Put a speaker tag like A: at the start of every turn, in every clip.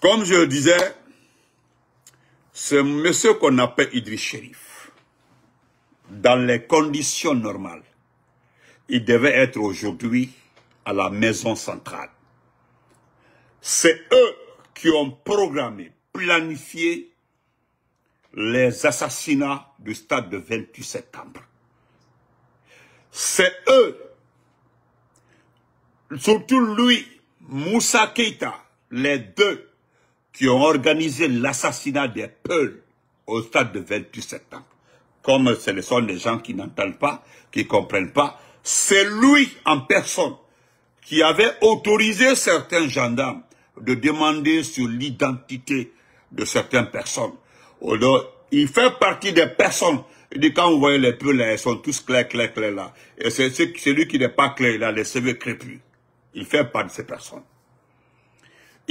A: Comme je le disais, ce monsieur qu'on appelle Idriss Sherif, dans les conditions normales, il devait être aujourd'hui à la maison centrale. C'est eux qui ont programmé, planifié les assassinats du stade de 28 septembre. C'est eux, surtout lui, Moussa Keita, les deux qui ont organisé l'assassinat des Peuls au stade de 28 septembre. Comme ce sont des gens qui n'entendent pas, qui comprennent pas, c'est lui en personne qui avait autorisé certains gendarmes de demander sur l'identité de certaines personnes. il fait partie des personnes. Il dit, quand vous voyez les peuls, ils sont tous clairs, clairs, clairs là. Et c'est lui qui n'est pas clair, il a les cheveux crépus. Il fait partie de ces personnes.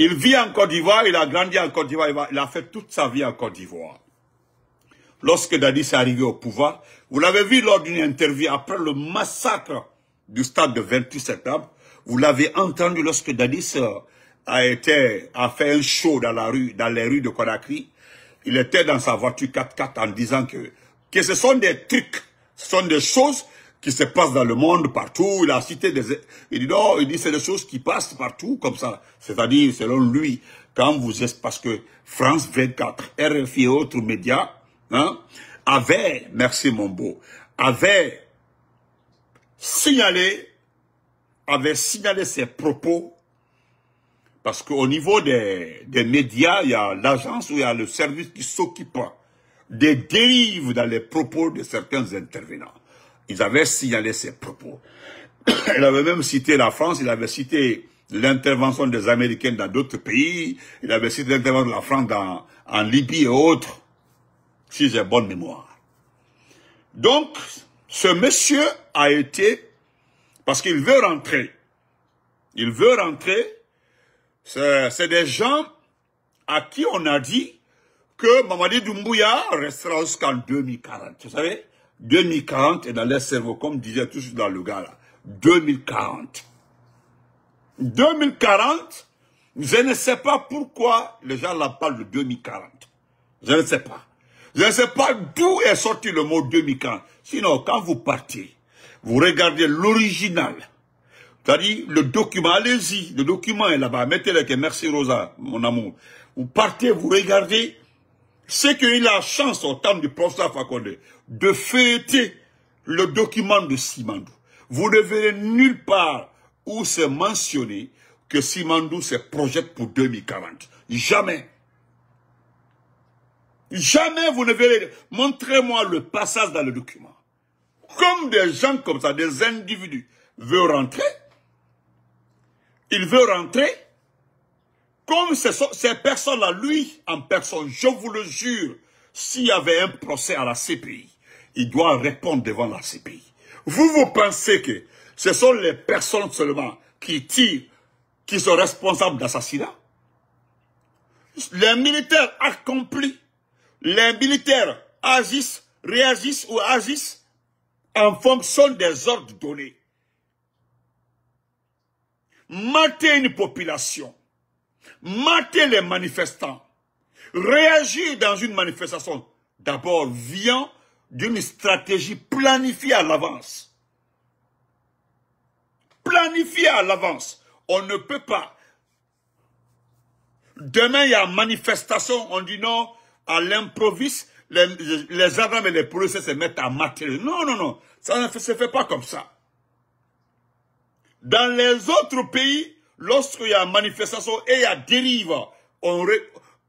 A: Il vit en Côte d'Ivoire, il a grandi en Côte d'Ivoire, il a fait toute sa vie en Côte d'Ivoire. Lorsque Dadis est arrivé au pouvoir, vous l'avez vu lors d'une interview après le massacre du stade de 28 septembre, vous l'avez entendu lorsque Dadis a été, a fait un show dans la rue, dans les rues de Conakry. Il était dans sa voiture 4x4 en disant que, que ce sont des trucs, ce sont des choses qui se passe dans le monde, partout. Il a cité des... Il dit non, il dit c'est des choses qui passent partout comme ça. C'est-à-dire, selon lui, quand vous êtes... Parce que France 24, RFI et autres médias, hein, avaient, merci mon beau, avaient signalé, avaient signalé ses propos parce qu'au niveau des, des médias, il y a l'agence ou il y a le service qui s'occupe des dérives dans les propos de certains intervenants ils avaient signalé ses propos. il avait même cité la France, il avait cité l'intervention des Américains dans d'autres pays, il avait cité l'intervention de la France dans, en Libye et autres, si j'ai bonne mémoire. Donc, ce monsieur a été, parce qu'il veut rentrer, il veut rentrer, c'est des gens à qui on a dit que Mamadi Doumbouya restera jusqu'en 2040, vous savez 2040 est dans les cerveaux, comme disait toujours dans le gars là. 2040. 2040, je ne sais pas pourquoi les gens la parlent de 2040. Je ne sais pas. Je ne sais pas d'où est sorti le mot 2040. Sinon, quand vous partez, vous regardez l'original. C'est-à-dire le document, allez-y, le document est là-bas. Mettez-le merci Rosa, mon amour. Vous partez, vous regardez, c'est qu'il a chance au temps du professeur Fakonde de fêter le document de Simandou. Vous ne verrez nulle part où c'est mentionné que Simandou se projette pour 2040. Jamais. Jamais vous ne verrez. Montrez-moi le passage dans le document. Comme des gens comme ça, des individus veulent rentrer, ils veulent rentrer, comme ces, personnes-là, lui en personne, je vous le jure, s'il y avait un procès à la CPI, il doit répondre devant la CPI. Vous, vous pensez que ce sont les personnes seulement qui tirent, qui sont responsables d'assassinat Les militaires accomplis, les militaires agissent, réagissent ou agissent en fonction des ordres donnés. Mater une population, mater les manifestants, réagir dans une manifestation, d'abord vient d'une stratégie planifiée à l'avance. Planifiée à l'avance. On ne peut pas. Demain, il y a manifestation, on dit non, à l'improviste, les, armes et les policiers se mettent à mater. Non, non, non, ça ne se fait pas comme ça. Dans les autres pays, lorsqu'il y a manifestation et il y a dérive, on,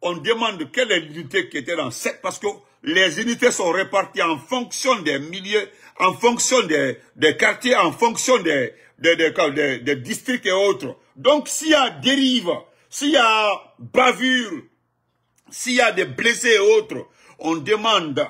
A: on demande quelle est l'unité qui était dans cette, parce que les unités sont réparties en fonction des milieux, en fonction des, des quartiers, en fonction des, des, des, districts et autres. Donc s'il y a dérive, s'il y a bavure, s'il y a des blessés et autres, on demande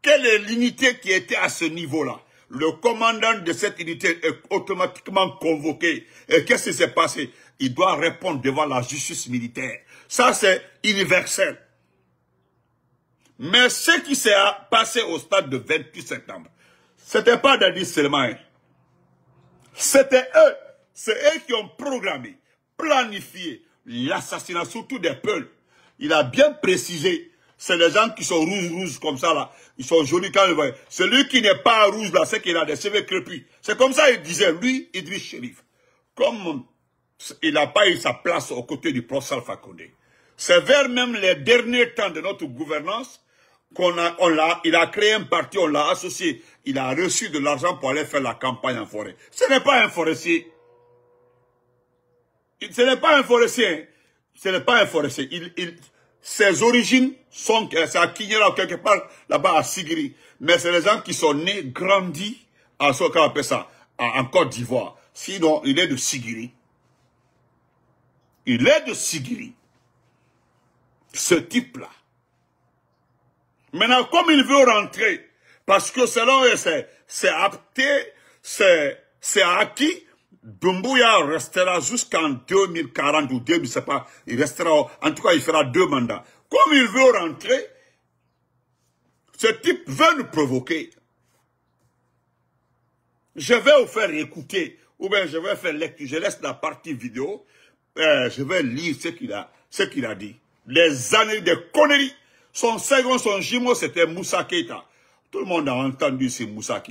A: quelle est l'unité qui était à ce niveau-là le commandant de cette unité est automatiquement convoqué. Et qu'est-ce qui s'est passé Il doit répondre devant la justice militaire. Ça, c'est universel. Mais ce qui s'est passé au stade de 28 septembre, c'était pas Dadis seulement. C'était eux. C'est eux qui ont programmé, planifié l'assassinat, surtout des peuples. Il a bien précisé c'est les gens qui sont rouges, rouges comme ça là. Ils sont jolis quand ils voient. Celui qui n'est pas rouge là, c'est qu'il a des cheveux crépus. C'est comme ça il disait, lui, Idriss Chérif. Comme il n'a pas eu sa place aux côtés du Alpha Condé. C'est vers même les derniers temps de notre gouvernance qu'on a, on l'a, il a créé un parti, on l'a associé. Il a reçu de l'argent pour aller faire la campagne en forêt. Ce n'est pas un forestier. Ce n'est pas un forestier. Ce n'est pas un forestier. il, ses origines sont, euh, c'est à quelque part, là-bas à Sigiri. Mais c'est les gens qui sont nés, grandis, à ce qu'on appelle ça, en Côte d'Ivoire. Sinon, il est de Sigiri. Il est de Sigiri. Ce type-là. Maintenant, comme il veut rentrer, parce que selon eux, c'est apté, c'est acquis, Dumbuya restera jusqu'en 2040 ou 2000, je ne sais pas. Il restera, en tout cas, il fera deux mandats. Comme il veut rentrer, ce type veut nous provoquer. Je vais vous faire écouter, ou bien je vais faire lecture, je laisse la partie vidéo, euh, je vais lire ce qu'il a, a dit. Les années de conneries. Son second, son jumeau, c'était Moussa Tout le monde a entendu ce Moussa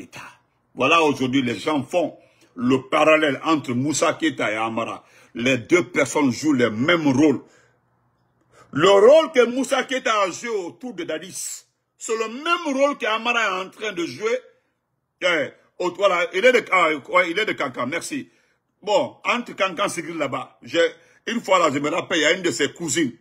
A: Voilà aujourd'hui les gens font le parallèle entre Moussa Keta et Amara. Les deux personnes jouent les mêmes rôles. Le rôle que Moussa Keta a joué autour de Dadis, c'est le même rôle qu'Amara est en train de jouer. Eh, il est de, ah, merci. Bon, entre Kankan et là-bas, une fois là, je me rappelle, il y a une de ses cousines.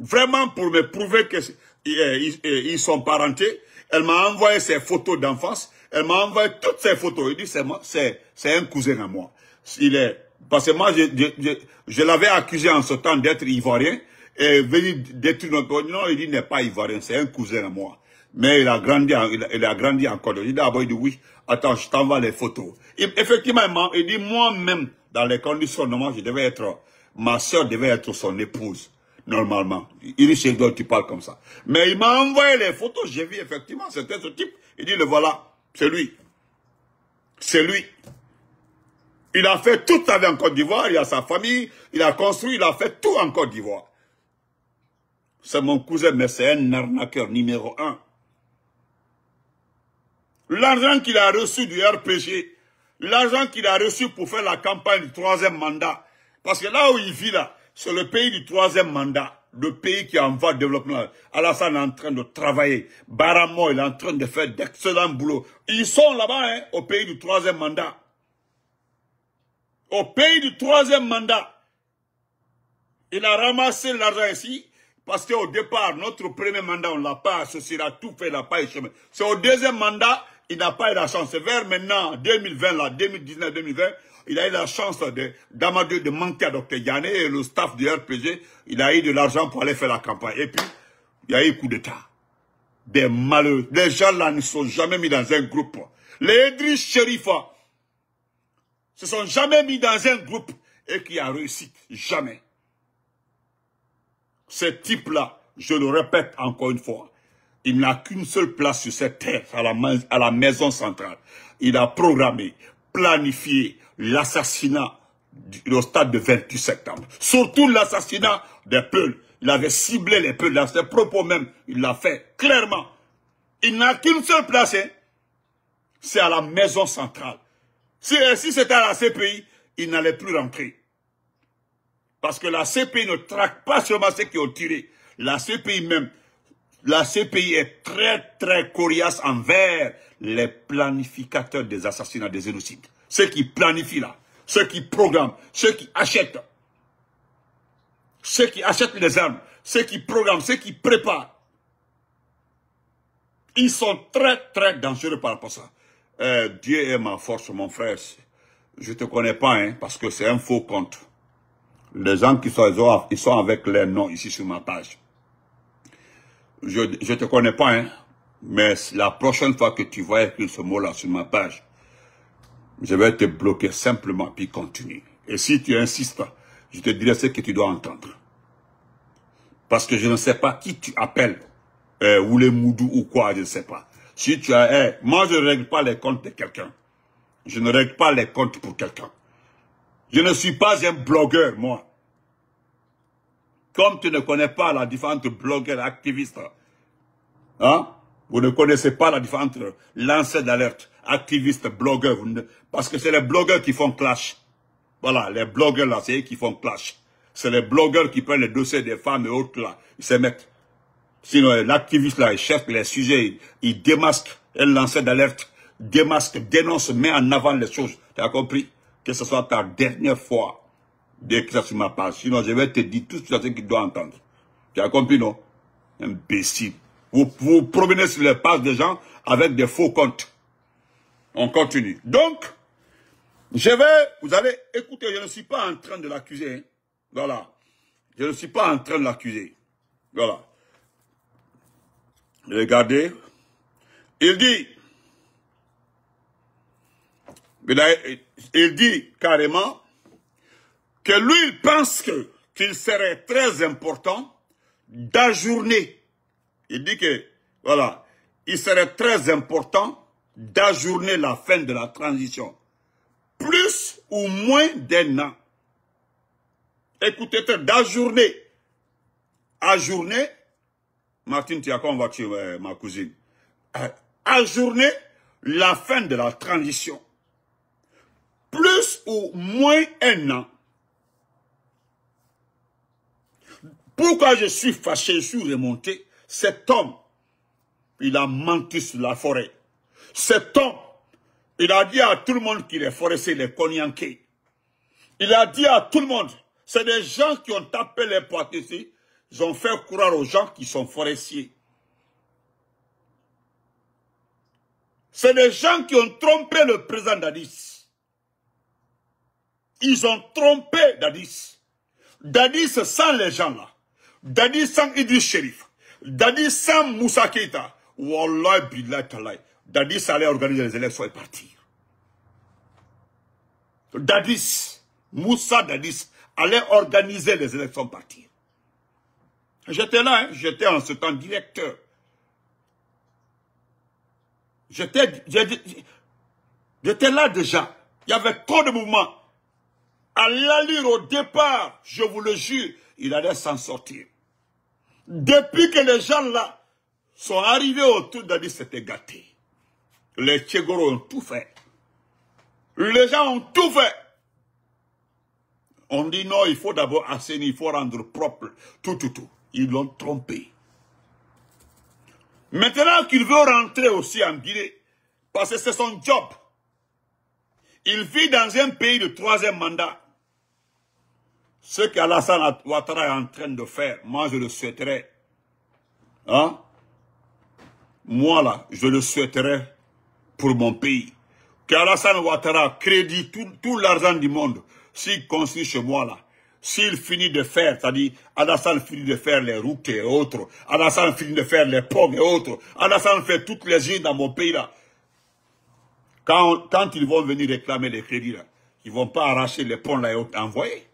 A: Vraiment, pour me prouver qu'ils eh, eh, sont parentés, elle m'a envoyé ses photos d'enfance elle m'a envoyé toutes ses photos. Il dit, c'est un cousin à moi. Il est, parce que moi, je, je, je, je l'avais accusé en ce temps d'être ivoirien et venu détruire notre Non, il dit, n'est pas ivoirien, c'est un cousin à moi. Mais il a grandi, il, il a grandi en Côte d'Ivoire. D'abord, il dit, oui, attends, je t'envoie les photos. Il, effectivement, il dit, moi-même, dans les conditions normales, je devais être, ma soeur devait être son épouse, normalement. Il dit, c'est tu parles comme ça. Mais il m'a envoyé les photos, j'ai vu, effectivement, c'était ce type. Il dit, le voilà, c'est lui. C'est lui. Il a fait tout sa en Côte d'Ivoire, il a sa famille, il a construit, il a fait tout en Côte d'Ivoire. C'est mon cousin, mais c'est un arnaqueur numéro un. L'argent qu'il a reçu du RPG, l'argent qu'il a reçu pour faire la campagne du troisième mandat, parce que là où il vit là, c'est le pays du troisième mandat le pays qui est en voie de développement. Alassane est en train de travailler. Baramo, il est en train de faire d'excellents boulots. Ils sont là-bas, hein, au pays du troisième mandat. Au pays du troisième mandat. Il a ramassé l'argent ici, parce qu'au départ, notre premier mandat, on ne l'a pas associé, il a tout fait, il n'a pas chemin. C'est au deuxième mandat, il n'a pas eu la chance. c'est Vers maintenant, 2020, là, 2019, 2020, il a eu la chance de de, de, manquer à Dr. Yanné et le staff du RPG. Il a eu de l'argent pour aller faire la campagne. Et puis, il y a eu coup d'État. Des malheurs. Les gens là ne sont jamais mis dans un groupe. Les Idriss Sherifa hein, se sont jamais mis dans un groupe et qui a réussi. Jamais. Ce type-là, je le répète encore une fois, il n'a qu'une seule place sur cette terre, à la, à la maison centrale. Il a programmé planifié l'assassinat au stade de 28 septembre. Surtout l'assassinat des Peuls. Il avait ciblé les Peuls dans ses propos même. Il l'a fait clairement. Il n'a qu'une seule place. Hein. C'est à la maison centrale. Si, euh, si c'était à la CPI, il n'allait plus rentrer. Parce que la CPI ne traque pas seulement ceux qui ont tiré. La CPI même, la CPI est très, très coriace envers les planificateurs des assassinats, des génocides. Ceux qui planifient là, ceux qui programment, ceux qui achètent. Ceux qui achètent les armes, ceux qui programment, ceux qui préparent. Ils sont très, très dangereux par rapport à ça. Euh, Dieu est ma force, mon frère. Je te connais pas, hein, parce que c'est un faux compte. Les gens qui sont, ils sont avec les noms ici sur ma page je ne te connais pas, hein. mais la prochaine fois que tu vas écrire ce mot-là sur ma page, je vais te bloquer simplement, puis continuer. Et si tu insistes, je te dirai ce que tu dois entendre. Parce que je ne sais pas qui tu appelles, euh, ou les moudous ou quoi, je ne sais pas. Si tu as, eh, moi je ne règle pas les comptes de quelqu'un. Je ne règle pas les comptes pour quelqu'un. Je ne suis pas un blogueur, moi. Comme tu ne connais pas la différente blogueur activiste, hein, vous ne connaissez pas la entre lanceur d'alerte, activiste, blogueur, parce que c'est les blogueurs qui font clash. Voilà, les blogueurs là, c'est eux qui font clash. C'est les blogueurs qui prennent les dossiers des femmes et autres là, ils se mettent. Sinon, l'activiste là, il cherche les sujets, il, démasque, elle lanceur d'alerte, démasque, dénonce, met en avant les choses. Tu as compris Que ce soit ta dernière fois. Déclare sur ma page. Sinon, je vais te dire tout ce que qu'il doit entendre. Tu as compris, non Imbécile. Vous promenez sur les pages des gens avec des faux comptes. On continue. Donc, je vais, vous allez écouter, je ne suis pas en train de l'accuser. Hein. Voilà. Je ne suis pas en train de l'accuser. Voilà. Regardez. Il dit, il dit carrément, que lui il pense que qu'il serait très important d'ajourner. Il dit que, voilà, il serait très important d'ajourner la fin de la transition. Plus ou moins d'un an. Écoutez, d'ajourner. Ajourner. Martine tu on va tuer euh, ma cousine. Euh, ajourner la fin de la transition. Plus ou moins un an. Pourquoi je suis fâché, je suis remonté Cet homme, il a menti sur la forêt. Cet homme, il a dit à tout le monde qu'il est forestier, les cognanqué. Il a dit à tout le monde, c'est des gens qui ont tapé les portes ici, ils ont fait croire aux gens qui sont forestiers. C'est des gens qui ont trompé le président Dadis. Ils ont trompé Dadis. Dadis sans les gens là. Dadis sans Idriss Sherif, Dadis sans Moussa Keita, Wallah Billah Talay, Dadis allait organiser les élections et partir. Dadis, Moussa Dadis, allait organiser les élections et partir. J'étais là, hein, j'étais en ce temps directeur. J'étais là déjà. Il y avait trop de mouvements. À l'allure au départ, je vous le jure, il allait s'en sortir. Depuis que les gens là sont arrivés autour d'Adi, c'était gâté. Les Tchégoro ont tout fait. Les gens ont tout fait. On dit non, il faut d'abord assainir, il faut rendre propre, tout, tout, tout. Ils l'ont trompé. Maintenant qu'il veut rentrer aussi en Guinée, parce que c'est son job, il vit dans un pays de troisième mandat. Ce qu'Alassane Ouattara est en train de faire, moi je le souhaiterais. Hein? Moi là, je le souhaiterais pour mon pays. Qu'Alassane Ouattara crédite tout, l'argent du monde s'il construit chez moi là. S'il finit de faire, c'est-à-dire Alassane finit de faire les routes et autres, Alassane finit de faire les ponts et autres, Alassane fait toutes les îles dans mon pays là. Quand, ils vont venir réclamer les crédits là, ils vont pas arracher les ponts là et autres, envoyés.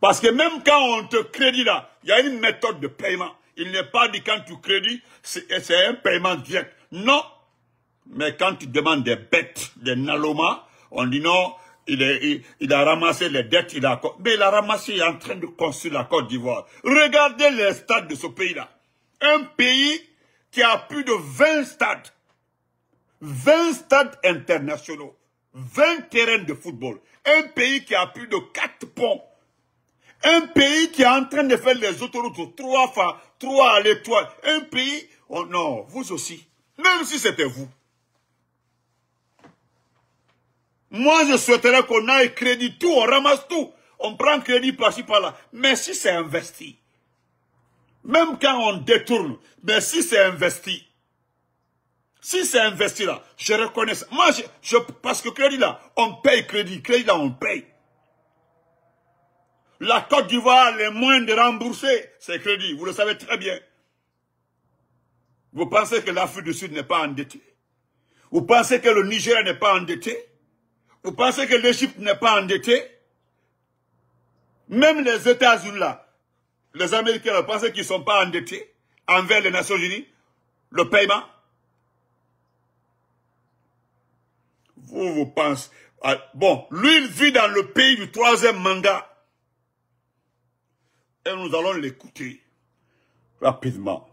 A: Parce que même quand on te crédit là, il y a une méthode de paiement. Il n'est pas dit quand tu crédits, c'est un paiement direct. Non. Mais quand tu demandes des bêtes, des nalomas, on dit non, il, il, a ramassé les dettes, il a, mais il a ramassé, il est en train de construire la Côte d'Ivoire. Regardez les stades de ce pays-là. Un pays qui a plus de 20 stades. 20 stades internationaux. 20 terrains de football. Un pays qui a plus de 4 ponts. Un pays qui est en train de faire les autoroutes, trois fois, trois à l'étoile. Un pays, oh non, vous aussi. Même si c'était vous. Moi, je souhaiterais qu'on aille crédit tout, on ramasse tout. On prend crédit par-ci, par-là. Mais si c'est investi, même quand on détourne, mais si c'est investi, si c'est investi là, je reconnais ça. Moi, je, je, parce que crédit là, on paye crédit, crédit là, on paye la Côte d'Ivoire les moyens de rembourser ces crédits. Vous le savez très bien. Vous pensez que l'Afrique du Sud n'est pas endettée Vous pensez que le Niger n'est pas endetté Vous pensez que l'Égypte n'est pas endettée Même les États-Unis là, les Américains vous pensez qu'ils ne sont pas endettés envers les Nations Unies Le paiement Vous, vous pensez... Ah, bon, lui, il vit dans le pays du troisième mandat. Et nous allons l'écouter rapidement.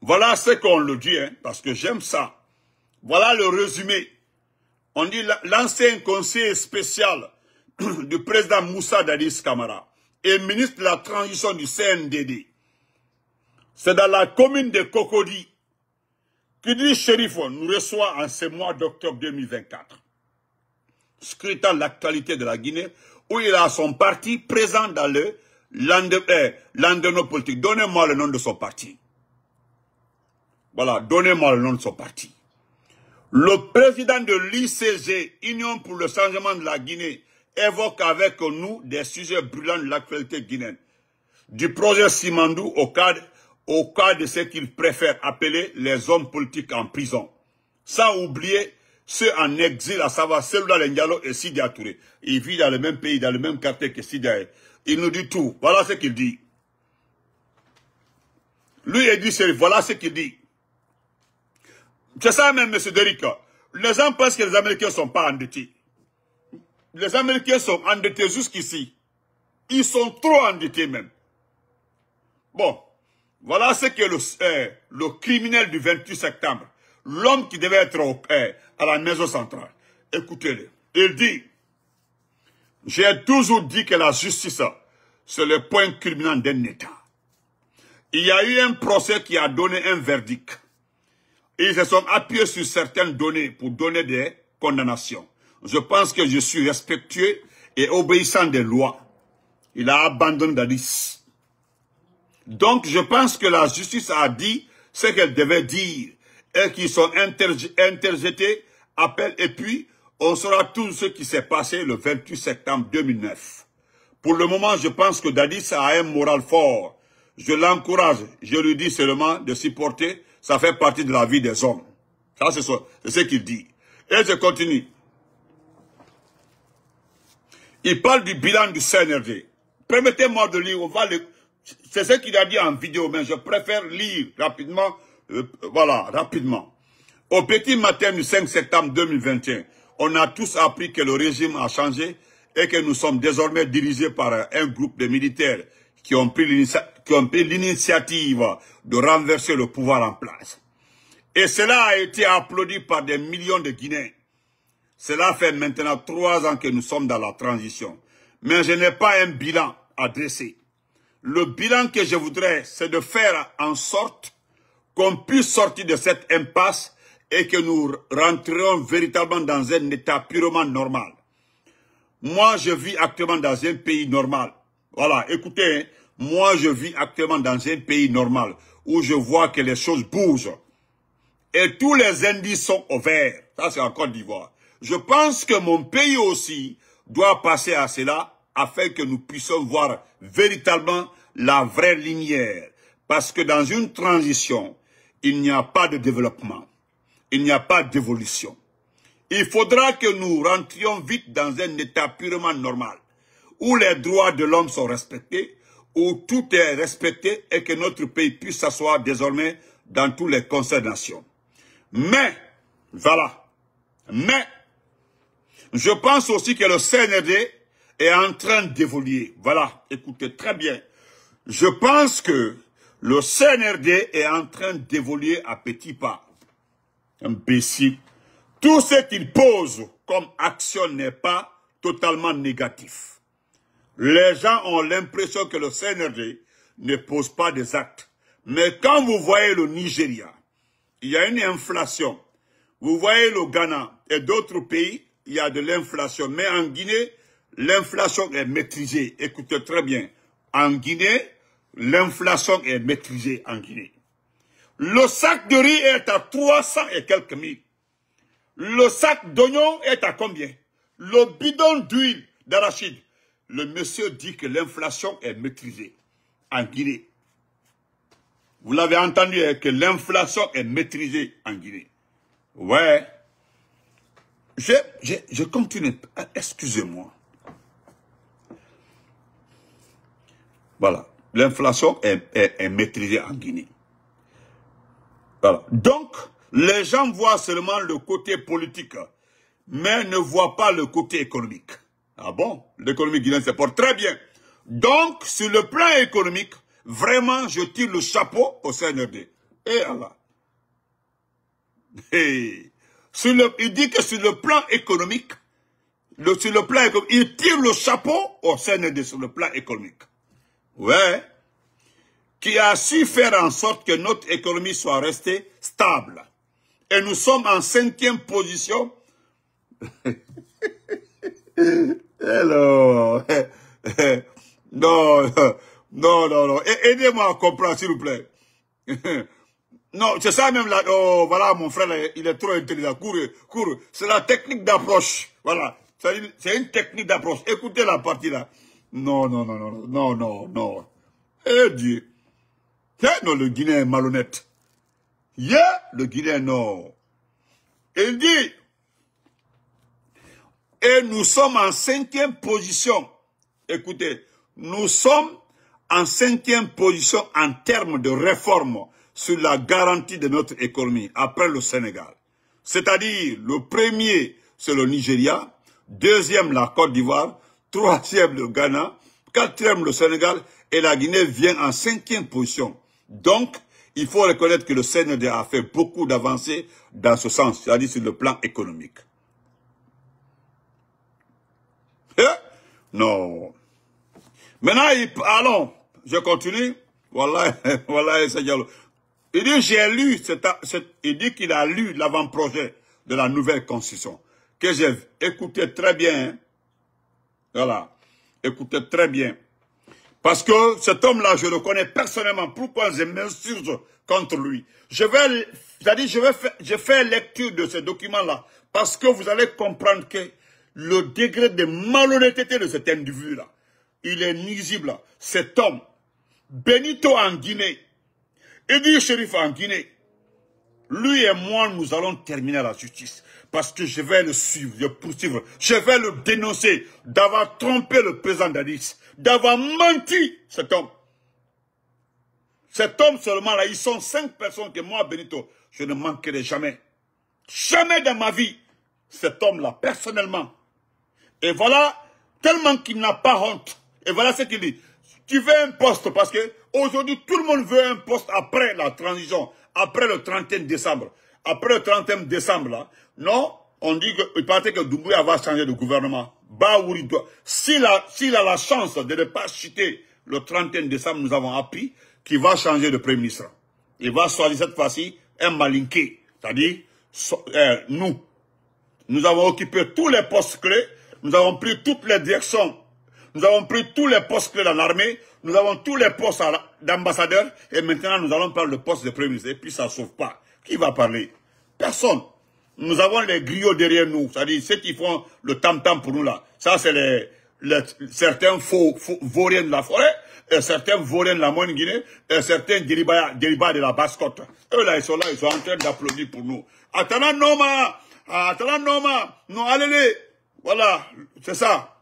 A: Voilà ce qu'on le dit, hein, parce que j'aime ça. Voilà le résumé. On dit l'ancien conseiller spécial du président Moussa Dadis Kamara et ministre de la transition du CNDD. C'est dans la commune de Cocody que dit shérif nous reçoit en ce mois d'octobre 2024. Scrutant l'actualité de la Guinée où il a son parti présent dans le eh, nos politique. Donnez-moi le nom de son parti. Voilà, donnez-moi le nom de son parti. Le président de l'ICG, Union pour le changement de la Guinée, évoque avec nous des sujets brûlants de l'actualité guinéenne. Du projet Simandou au au cas de ce qu'il préfère appeler les hommes politiques en prison. Sans oublier ceux en exil, à savoir les Lengalo et Sidi Touré. Il vit dans le même pays, dans le même quartier que Sidi Il nous dit tout. Voilà ce qu'il dit. Lui, il dit, voilà ce qu'il dit. C'est ça même, M. Derrick. Les gens pensent que les Américains ne sont pas endettés. Les Américains sont endettés jusqu'ici. Ils sont trop endettés même. Bon, voilà ce que le, euh, le criminel du 28 septembre, l'homme qui devait être au, père, à la maison centrale. Écoutez-le. Il dit, j'ai toujours dit que la justice, c'est le point culminant d'un État. Il y a eu un procès qui a donné un verdict. Ils se sont appuyés sur certaines données pour donner des condamnations. Je pense que je suis respectueux et obéissant des lois. Il a abandonné liste. Donc, je pense que la justice a dit ce qu'elle devait dire qui sont interjetés, appel et puis on saura tout ce qui s'est passé le 28 septembre 2009. Pour le moment, je pense que Dadis a un moral fort. Je l'encourage, je lui dis seulement de s'y porter, ça fait partie de la vie des hommes. Ça, c'est ce qu'il dit. Et je continue. Il parle du bilan du CNRD. Permettez-moi de lire, C'est ce qu'il a dit en vidéo, mais je préfère lire rapidement euh, voilà, rapidement. Au petit matin du 5 septembre 2021, on a tous appris que le régime a changé et que nous sommes désormais dirigés par un groupe de militaires qui ont pris l'initiative de renverser le pouvoir en place. Et cela a été applaudi par des millions de Guinéens. Cela fait maintenant trois ans que nous sommes dans la transition. Mais je n'ai pas un bilan à dresser. Le bilan que je voudrais, c'est de faire en sorte qu'on puisse sortir de cette impasse et que nous rentrions véritablement dans un état purement normal. Moi, je vis actuellement dans un pays normal. Voilà, écoutez, hein. moi, je vis actuellement dans un pays normal où je vois que les choses bougent. Et tous les indices sont au vert. Ça, c'est en Côte d'Ivoire. Je pense que mon pays aussi doit passer à cela afin que nous puissions voir véritablement la vraie lumière. Parce que dans une transition, il n'y a pas de développement, il n'y a pas d'évolution. Il faudra que nous rentrions vite dans un état purement normal, où les droits de l'homme sont respectés, où tout est respecté et que notre pays puisse s'asseoir désormais dans tous les conseils nations. Mais, voilà, mais, je pense aussi que le CNRD est en train d'évoluer. Voilà, écoutez très bien. Je pense que le CNRD est en train d'évoluer à petits pas. Imbécile. Tout ce qu'il pose comme action n'est pas totalement négatif. Les gens ont l'impression que le CNRD ne pose pas des actes. Mais quand vous voyez le Nigeria, il y a une inflation. Vous voyez le Ghana et d'autres pays, il y a de l'inflation. Mais en Guinée, l'inflation est maîtrisée. Écoutez très bien. En Guinée, L'inflation est maîtrisée en Guinée. Le sac de riz est à 300 et quelques mille. Le sac d'oignon est à combien Le bidon d'huile d'arachide. Le monsieur dit que l'inflation est maîtrisée en Guinée. Vous l'avez entendu, hein, que l'inflation est maîtrisée en Guinée. Ouais. Je, je continue. Ah, excusez-moi. Voilà l'inflation est, maîtrisée en Guinée. Donc, les gens voient seulement le côté politique, mais ne voient pas le côté économique. Ah bon L'économie guinéenne se porte très bien. Donc, sur le plan économique, vraiment, je tire le chapeau au CNRD. Et eh Allah. il dit que sur le plan économique, sur le plan économique, il tire le chapeau au CNRD sur le plan économique ouais, qui a su faire en sorte que notre économie soit restée stable. Et nous sommes en cinquième position. Hello. Non, non, non, Aidez-moi à comprendre, s'il vous plaît. Non, c'est ça même là. Oh, voilà, mon frère, il est trop intelligent. Cours, cours. C'est la technique d'approche. Voilà. C'est une technique d'approche. Écoutez la partie là. Non, non, non, non, non, non, non. Eh Dieu. Non, le Guinée est malhonnête. Yeah, le Guinée, non. Il dit, et nous sommes en cinquième position. Écoutez, nous sommes en cinquième position en termes de réforme sur la garantie de notre économie après le Sénégal. C'est-à-dire, le premier, c'est le Nigeria, deuxième, la Côte d'Ivoire, troisième le Ghana, quatrième le Sénégal et la Guinée vient en cinquième position. Donc, il faut reconnaître que le Sénégal a fait beaucoup d'avancées dans ce sens, c'est-à-dire sur le plan économique. Eh? non. Maintenant, allons, je continue. Voilà, voilà, Il dit, j'ai lu, cette il dit qu'il a lu l'avant-projet de la nouvelle constitution, que j'ai écouté très bien, hein. Voilà. Écoutez très bien. Parce que cet homme-là, je le connais personnellement. Pourquoi je m'insurge contre lui Je vais, cest je vais faire, je fais lecture de ce document-là. Parce que vous allez comprendre que le degré de malhonnêteté de cet individu-là, il est nuisible. Cet homme, Benito en Guinée, Edi Shérif en Guinée, lui et moi, nous allons terminer la justice parce que je vais le suivre, le poursuivre. Je vais le dénoncer d'avoir trompé le président Dadis, d'avoir menti cet homme. Cet homme seulement là, ils sont cinq personnes que moi, Benito, je ne manquerai jamais. Jamais dans ma vie, cet homme-là, personnellement. Et voilà, tellement qu'il n'a pas honte. Et voilà ce qu'il dit. Tu veux un poste parce que aujourd'hui tout le monde veut un poste après la transition, après le 31 décembre. Après le 31 décembre, là, non, on dit que, il paraît que Doumbouya va changer de gouvernement. Baouri doit, s'il a, s'il a la chance de ne pas chuter le 31 décembre, nous avons appris qu'il va changer de premier ministre. Il va choisir cette fois-ci un malinqué. C'est-à-dire, euh, nous. Nous avons occupé tous les postes clés. Nous avons pris toutes les directions. Nous avons pris tous les postes clés dans l'armée. Nous avons tous les postes d'ambassadeurs. Et maintenant, nous allons prendre le poste de premier ministre. Et puis, ça ne sauve pas. Qui va parler Personne nous avons les griots derrière nous, c'est-à-dire ceux qui font le tam-tam pour nous là. Ça, c'est les, les, certains faux, faux, vauriens de la forêt, et certains vauriens de la moine Guinée, et certains déribats de la basse-côte. Eux là, ils sont là, ils sont en train d'applaudir pour nous. Attends, Noma nous Noma Non, allez Voilà, c'est ça.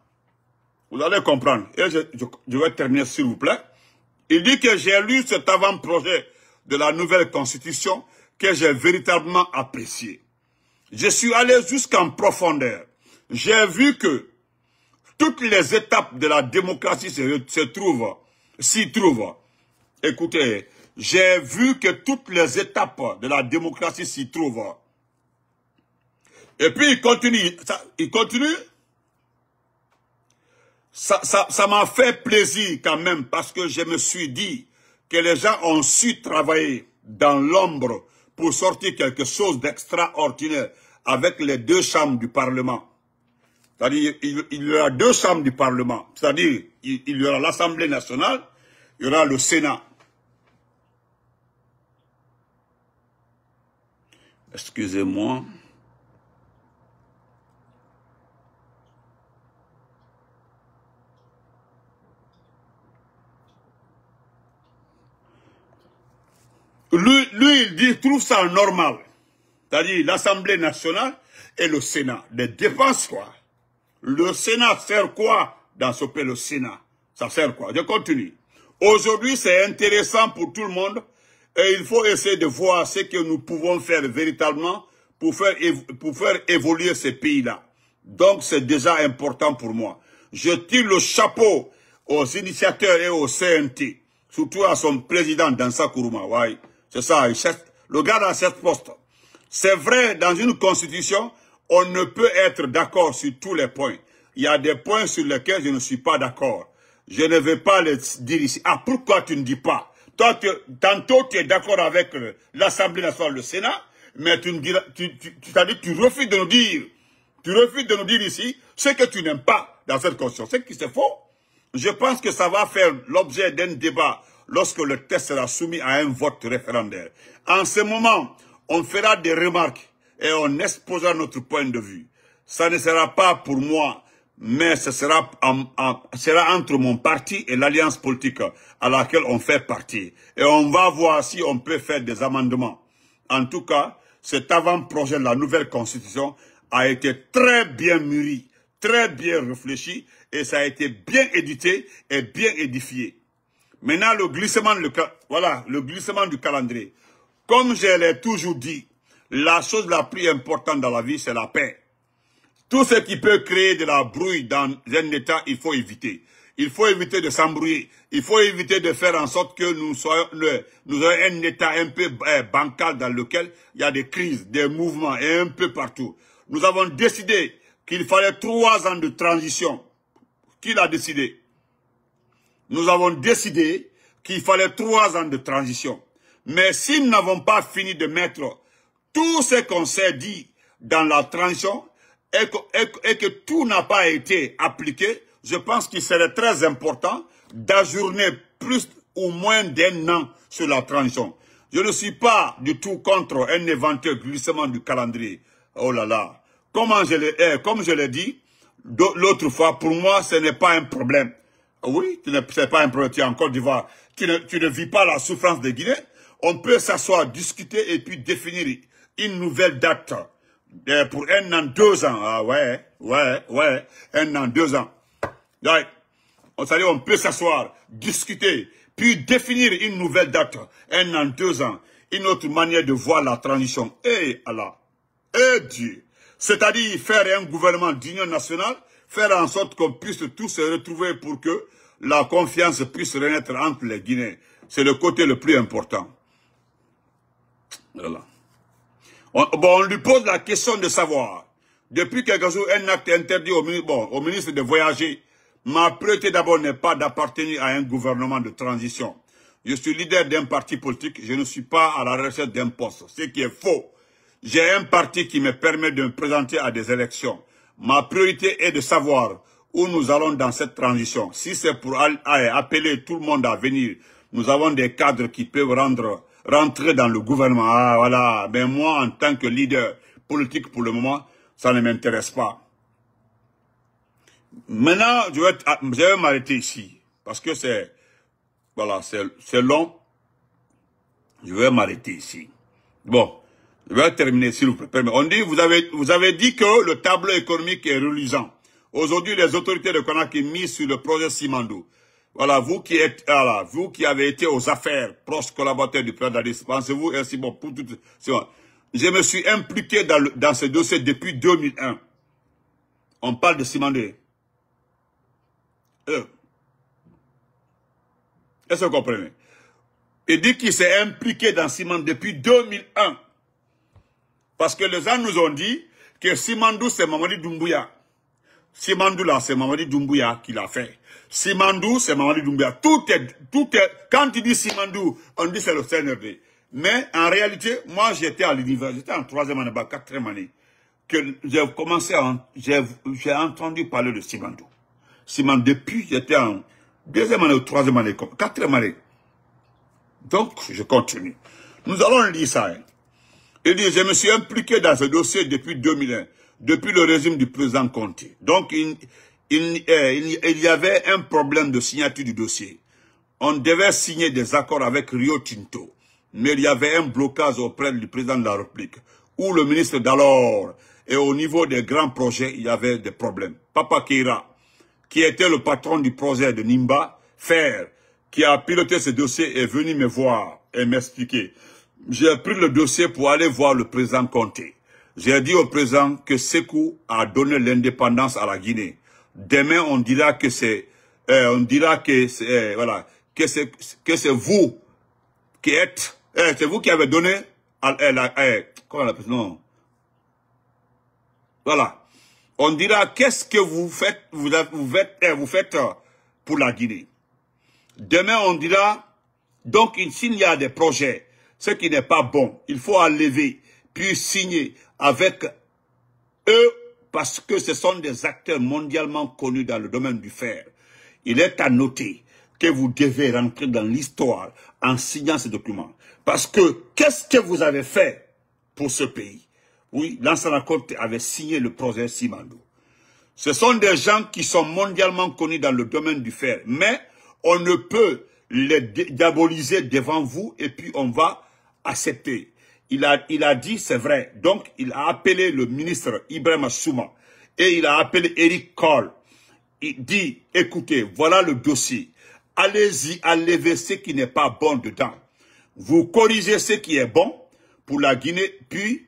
A: Vous allez comprendre. Et je, je vais terminer, s'il vous plaît. Il dit que j'ai lu cet avant-projet de la nouvelle constitution que j'ai véritablement apprécié. Je suis allé jusqu'en profondeur. J'ai vu que toutes les étapes de la démocratie se, trouvent, s'y trouvent. Écoutez, j'ai vu que toutes les étapes de la démocratie s'y trouvent. Et puis il continue, ça, il continue. Ça m'a fait plaisir quand même parce que je me suis dit que les gens ont su travailler dans l'ombre pour sortir quelque chose d'extraordinaire avec les deux chambres du Parlement. C'est-à-dire, il, y aura deux chambres du Parlement. C'est-à-dire, il, y aura l'Assemblée nationale, il y aura le Sénat. Excusez-moi. Lui, lui, il dit, trouve ça normal c'est-à-dire l'Assemblée nationale et le Sénat. Des dépenses, quoi. Le Sénat sert quoi dans ce pays, le Sénat Ça sert quoi Je continue. Aujourd'hui, c'est intéressant pour tout le monde et il faut essayer de voir ce que nous pouvons faire véritablement pour faire, pour faire évoluer ces pays-là. Donc, c'est déjà important pour moi. Je tire le chapeau aux initiateurs et au CNT, surtout à son président Dansa Kourouma. c'est ça, le gars dans cette poste. C'est vrai, dans une constitution, on ne peut être d'accord sur tous les points. Il y a des points sur lesquels je ne suis pas d'accord. Je ne vais pas le dire ici. Ah, pourquoi tu ne dis pas Toi, tantôt, tu es d'accord avec euh, l'Assemblée nationale, le Sénat, mais tu, tu, tu, dit, tu refuses de nous dire, tu refuses de nous dire ici ce que tu n'aimes pas dans cette constitution. ce qui est faux. Je pense que ça va faire l'objet d'un débat lorsque le texte sera soumis à un vote référendaire. En ce moment, on fera des remarques et on exposera notre point de vue. Ça ne sera pas pour moi, mais ce sera, entre mon parti et l'alliance politique à laquelle on fait partie. Et on va voir si on peut faire des amendements. En tout cas, cet avant-projet de la nouvelle constitution a été très bien mûri, très bien réfléchi, et ça a été bien édité et bien édifié. Maintenant, le glissement, voilà, le glissement du calendrier. Comme je l'ai toujours dit, la chose la plus importante dans la vie, c'est la paix. Tout ce qui peut créer de la brouille dans un État, il faut éviter. Il faut éviter de s'embrouiller. Il faut éviter de faire en sorte que nous soyons, nous ayons un État un peu eh, bancal dans lequel il y a des crises, des mouvements et un peu partout. Nous avons décidé qu'il fallait trois ans de transition. Qui l'a décidé Nous avons décidé qu'il fallait trois ans de transition. Mais si nous n'avons pas fini de mettre tout ce qu'on s'est dit dans la transition et que, tout n'a pas été appliqué, je pense qu'il serait très important d'ajourner plus ou moins d'un an sur la transition. Je ne suis pas du tout contre un éventuel glissement du calendrier. Oh là là. Comment je l'ai, eh, comme je l'ai dit l'autre fois, pour moi, ce n'est pas un problème. Oui, ce n'est pas un problème. Tu es en Côte d'Ivoire. Tu ne, tu ne vis pas la souffrance des Guinéens on peut s'asseoir, discuter et puis définir une nouvelle date euh, pour un an, deux ans. Ah ouais, ouais, ouais, un an, deux ans. on, on peut s'asseoir, discuter, puis définir une nouvelle date, un an, deux ans. Une autre manière de voir la transition. Eh Allah, eh Dieu. C'est-à-dire faire un gouvernement d'union nationale, faire en sorte qu'on puisse tous se retrouver pour que la confiance puisse renaître entre les Guinéens. C'est le côté le plus important. On, on lui pose la question de savoir. Depuis quelques jours, un acte interdit au, au ministre de voyager. Ma priorité d'abord n'est pas d'appartenir à un gouvernement de transition. Je suis leader d'un parti politique, je ne suis pas à la recherche d'un poste, ce qui est faux. J'ai un parti qui me permet de me présenter à des élections. Ma priorité est de savoir où nous allons dans cette transition. Si c'est pour appeler tout le monde à venir, nous avons des cadres qui peuvent rendre rentrer dans le gouvernement. Ah, voilà. Mais ben, moi, en tant que leader politique pour le moment, ça ne m'intéresse pas. Maintenant, je vais, vais m'arrêter ici. Parce que c'est, voilà, c'est long. Je vais m'arrêter ici. Bon. Je vais terminer, s'il vous plaît. On dit, vous avez, vous avez dit que le tableau économique est reluisant. Aujourd'hui, les autorités de Conakry misent sur le projet Simando. Voilà, vous qui êtes, voilà, vous qui avez été aux affaires, proches collaborateurs du président pensez-vous ainsi bon pour Je me suis impliqué dans, ce dossier depuis 2001. On parle de Simandé. Euh. Est-ce que vous comprenez Il dit qu'il s'est impliqué dans Simandé depuis 2001. Parce que les gens nous ont dit que Simandou, c'est Mamadi Doumbouya. Simandou, là, c'est Mamadi Doumbouya qui l'a fait. Simandou, c'est Mamadi Doumbia. Tout est, quand tu dis Simandou, on dit c'est le CNRD. Mais en réalité, moi j'étais à l'université, j'étais en troisième année, quatrième année, que j'ai commencé à, j'ai entendu parler de Simandou. Simandou, depuis j'étais en deuxième année ou troisième année, quatrième année. Donc, je continue. Nous allons lire ça. Hein. Il dit, je me suis impliqué dans ce dossier depuis 2001, depuis le régime du président Conté. Donc, il, euh, il, y avait un problème de signature du dossier. On devait signer des accords avec Rio Tinto, mais il y avait un blocage auprès du président de la République, ou le ministre d'alors, et au niveau des grands projets, il y avait des problèmes. Papa Keira, qui était le patron du projet de Nimba, Fer, qui a piloté ce dossier, est venu me voir et m'expliquer. J'ai pris le dossier pour aller voir le président Conté. J'ai dit au président que Sekou a donné l'indépendance à la Guinée Demain, on dira que c'est, euh, on dira que c'est, euh, voilà, que c'est, que c'est vous qui êtes, euh, c'est vous qui avez donné comment on appelle, non. Voilà. On dira qu'est-ce que vous faites, vous, vous faites, vous faites pour la Guinée. Demain, on dira, donc, s'il y a des projets, ce qui n'est pas bon, il faut enlever, puis signer avec eux parce que ce sont des acteurs mondialement connus dans le domaine du fer. Il est à noter que vous devez rentrer dans l'histoire en signant ces documents. Parce que qu'est-ce que vous avez fait pour ce pays Oui, l'ancien Corte avait signé le projet Simando. Ce sont des gens qui sont mondialement connus dans le domaine du fer. Mais on ne peut les diaboliser devant vous et puis on va accepter. Il a, il a dit, c'est vrai. Donc, il a appelé le ministre Ibrahim Souma et il a appelé Eric Cole. Il dit, écoutez, voilà le dossier. Allez-y enlevez ce qui n'est pas bon dedans. Vous corrigez ce qui est bon pour la Guinée, puis,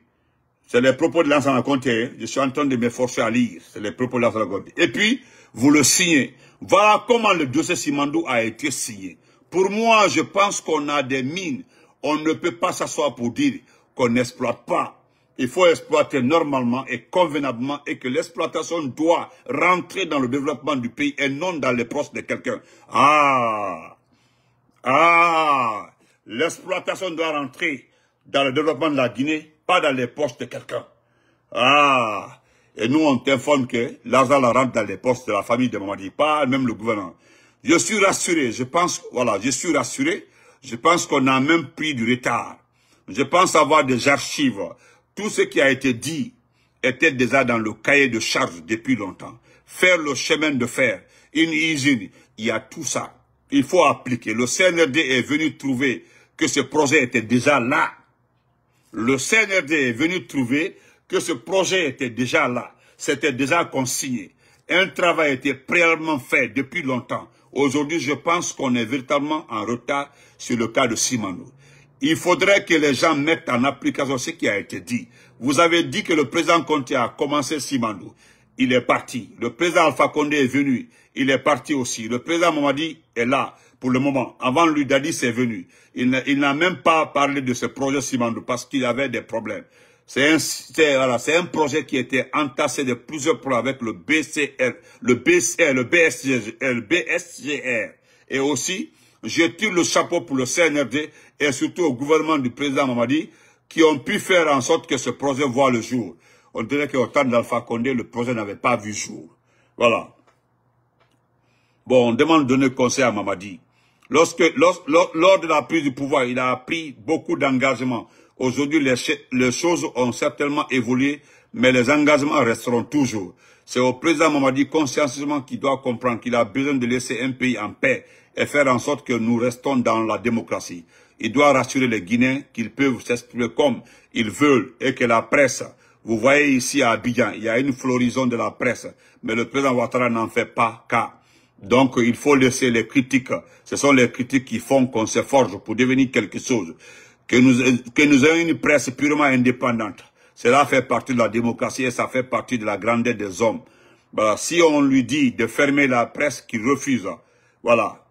A: c'est les propos de l'ensemble raconté. Hein. je suis en train de m'efforcer à lire, c'est les propos de l'ensemble Et puis, vous le signez. Voilà comment le dossier Simandou a été signé. Pour moi, je pense qu'on a des mines on ne peut pas s'asseoir pour dire qu'on n'exploite pas. Il faut exploiter normalement et convenablement et que l'exploitation doit rentrer dans le développement du pays et non dans les poches de quelqu'un. Ah Ah L'exploitation doit rentrer dans le développement de la Guinée, pas dans les poches de quelqu'un. Ah Et nous, on t'informe que l'argent rentre dans les poches de la famille de Mamadi, pas même le gouvernement. Je suis rassuré, je pense, voilà, je suis rassuré je pense qu'on a même pris du retard. Je pense avoir des archives. Tout ce qui a été dit était déjà dans le cahier de charge depuis longtemps. Faire le chemin de fer, une usine, il y a tout ça. Il faut appliquer. Le CNRD est venu trouver que ce projet était déjà là. Le CNRD est venu trouver que ce projet était déjà là. C'était déjà consigné. Un travail était préalablement fait depuis longtemps. Aujourd'hui, je pense qu'on est véritablement en retard sur le cas de Simano. Il faudrait que les gens mettent en application ce qui a été dit. Vous avez dit que le président Conte a commencé Simano. Il est parti. Le président Alpha est venu. Il est parti aussi. Le président Mamadi est là pour le moment. Avant lui, Dadi est venu. Il n'a même pas parlé de ce projet Simando parce qu'il avait des problèmes. C'est un, un, projet qui était entassé de plusieurs projets avec le BCR, le BCR, le le BSGR et aussi je tire le chapeau pour le CNRD et surtout au gouvernement du président Mamadi qui ont pu faire en sorte que ce projet voit le jour. On dirait qu'au temps d'Alpha Condé, le projet n'avait pas vu le jour. Voilà. Bon, on demande de donner conseil à Mamadi. lors, de la prise du pouvoir, il a pris beaucoup d'engagements. Aujourd'hui, les choses ont certainement évolué, mais les engagements resteront toujours. C'est au président Mamadi consciencieusement qu'il doit comprendre qu'il a besoin de laisser un pays en paix et faire en sorte que nous restons dans la démocratie. Il doit rassurer les Guinéens qu'ils peuvent s'exprimer comme ils veulent et que la presse, vous voyez ici à Abidjan, il y a une floraison de la presse, mais le président Ouattara n'en fait pas cas. Donc, il faut laisser les critiques. Ce sont les critiques qui font qu'on se forge pour devenir quelque chose. Que nous, que nous ayons une presse purement indépendante cela fait partie de la démocratie et ça fait partie de la grandeur des hommes. Si on lui dit de fermer la presse, qu'il refuse. Voilà.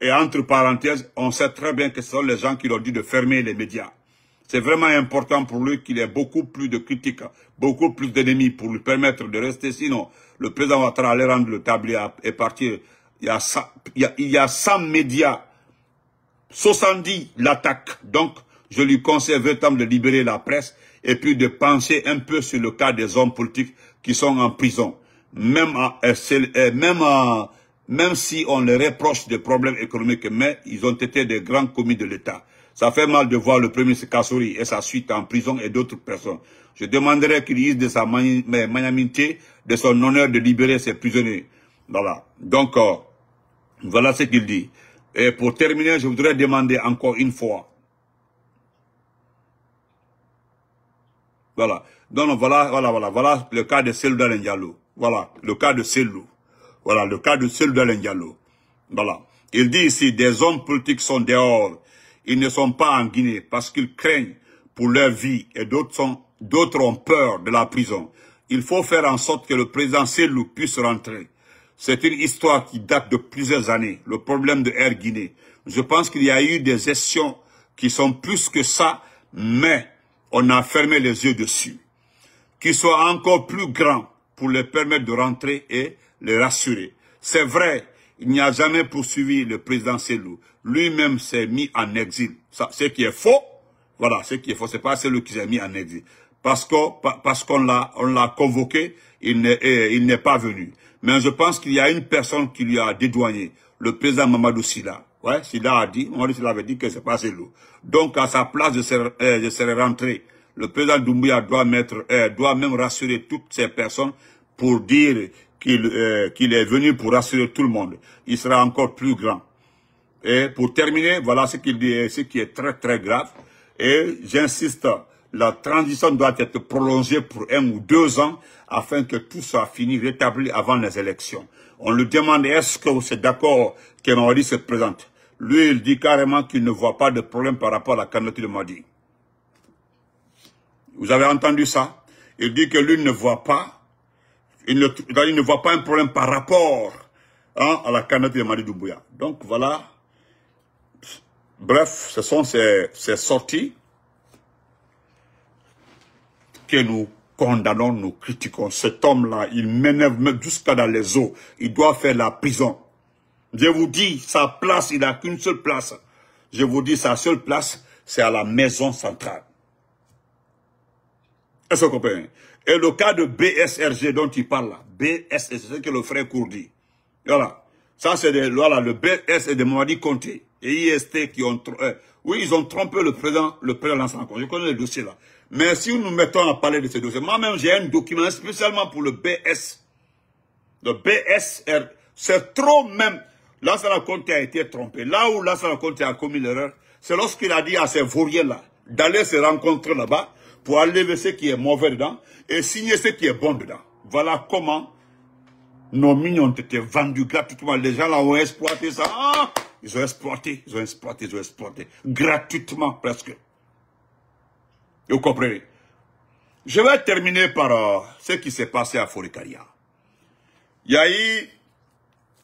A: Et entre parenthèses, on sait très bien que ce sont les gens qui leur dit de fermer les médias. C'est vraiment important pour lui qu'il ait beaucoup plus de critiques, beaucoup plus d'ennemis pour lui permettre de rester. Sinon, le président va allait rendre le tablier et partir. Il y a 100, médias, 70 l'attaque. Donc, je lui conseille véritablement de libérer la presse et puis de penser un peu sur le cas des hommes politiques qui sont en prison. Même, à euh, euh, même, euh, même si on les reproche des problèmes économiques, mais ils ont été des grands commis de l'État. Ça fait mal de voir le premier Kassouri et sa suite en prison et d'autres personnes. Je demanderai qu'il dise de sa magnanimité, de son honneur de libérer ses prisonniers. Voilà. Donc, voilà ce qu'il dit. Et pour terminer, je voudrais demander encore une fois Voilà. Donc voilà, voilà, voilà, voilà le cas de Selou Diallo. Voilà, le cas de Selou. Voilà, le cas de Selou Voilà. Il dit ici, des hommes politiques sont dehors. Ils ne sont pas en Guinée parce qu'ils craignent pour leur vie et d'autres ont peur de la prison. Il faut faire en sorte que le président Selou puisse rentrer. C'est une histoire qui date de plusieurs années, le problème de Air Guinée. Je pense qu'il y a eu des gestions qui sont plus que ça, mais on a fermé les yeux dessus. Qu'ils soient encore plus grands pour les permettre de rentrer et les rassurer. C'est vrai, il n'y a jamais poursuivi le président Selou. Lui-même s'est mis en exil. Ça, ce qui est faux, voilà, ce qui est faux, c'est pas Selou qui s'est mis en exil. Parce qu'on l'a convoqué, il n'est pas venu. Mais je pense qu'il y a une personne qui lui a dédouané, le président Mamadou Sila. Ouais, Sida a dit, Maurice l'avait dit que c'est pas lourd. Donc, à sa place, euh, je serai rentré. Le président Doumbouya doit mettre, euh, doit même rassurer toutes ces personnes pour dire euh, qu'il est venu pour rassurer tout le monde. Il sera encore plus grand. Et pour terminer, voilà ce qu'il dit, ce qui est très très grave. Et j'insiste, la transition doit être prolongée pour un ou deux ans afin que tout soit fini, rétabli avant les élections. On lui demande est-ce que c'est d'accord que Maurice se présente lui, il dit carrément qu'il ne voit pas de problème par rapport à la candidature de Madi. Vous avez entendu ça Il dit que lui ne voit pas, il ne, voit pas un problème par rapport hein, à la candidature de Madi Doumbouya. Donc voilà, bref, ce sont ces, sorties que nous condamnons, nous critiquons. Cet homme-là, il m'énerve même jusqu'à dans les eaux. Il doit faire la prison. Je vous dis, sa place, il n'a qu'une seule place. Je vous dis, sa seule place, c'est à la maison centrale. Est-ce que vous comprenez Et le cas de BSRG dont il parle là, BSRG, c'est ce que le frère dit. Voilà. Ça, c'est voilà, le BS et de Mouadi Conté et IST qui ont... Euh, oui, ils ont trompé le président, le président Je connais le dossier là. Mais si nous mettons à parler de ces dossiers, moi-même, j'ai un document spécialement pour le BS. Le BSR, c'est trop même raconte Conte a été trompé. Là où ça Conte a commis l'erreur, c'est lorsqu'il a dit à ces vauriens-là d'aller se rencontrer là-bas pour enlever ce qui est mauvais dedans et signer ce qui est bon dedans. Voilà comment nos minions ont été vendus gratuitement. Les gens là ont exploité ça. Ah, ils ont exploité, ils ont exploité, ils ont exploité. Gratuitement presque. Vous comprenez Je vais terminer par euh, ce qui s'est passé à Foricaria. Il y a eu